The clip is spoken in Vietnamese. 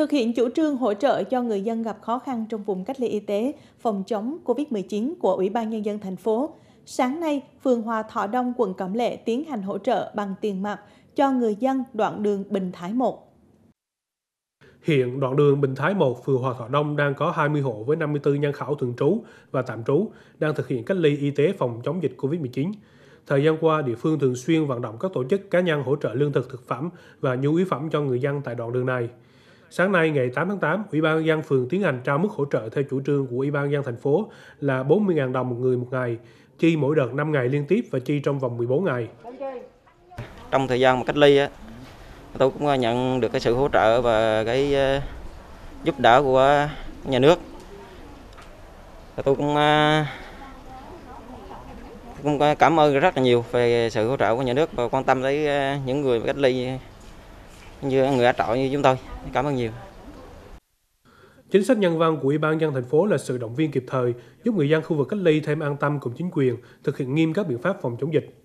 Thực hiện chủ trương hỗ trợ cho người dân gặp khó khăn trong vùng cách ly y tế phòng chống COVID-19 của Ủy ban Nhân dân thành phố, sáng nay, phường Hòa Thọ Đông, quận Cẩm Lệ tiến hành hỗ trợ bằng tiền mặt cho người dân đoạn đường Bình Thái 1. Hiện đoạn đường Bình Thái 1, phường Hòa Thọ Đông đang có 20 hộ với 54 nhân khẩu thường trú và tạm trú, đang thực hiện cách ly y tế phòng chống dịch COVID-19. Thời gian qua, địa phương thường xuyên vận động các tổ chức cá nhân hỗ trợ lương thực thực phẩm và nhu yếu phẩm cho người dân tại đoạn đường này. Sáng nay ngày 8 tháng 8, Ủy ban nhân dân phường Tiến Hành trao mức hỗ trợ theo chủ trương của Ủy ban nhân dân thành phố là 40.000 đồng một người một ngày, chi mỗi đợt 5 ngày liên tiếp và chi trong vòng 14 ngày. Trong thời gian mà cách ly tôi cũng nhận được cái sự hỗ trợ và cái ờ, giúp đỡ của nhà nước. Tôi cũng ờ, cũng cảm ơn rất là nhiều về sự hỗ trợ của nhà nước và quan tâm tới ờ, những người cách ly như người ở trọ như chúng tôi. Cảm ơn nhiều. Chính sách nhân văn của Ủy ban dân thành phố là sự động viên kịp thời, giúp người dân khu vực cách ly thêm an tâm cùng chính quyền, thực hiện nghiêm các biện pháp phòng chống dịch.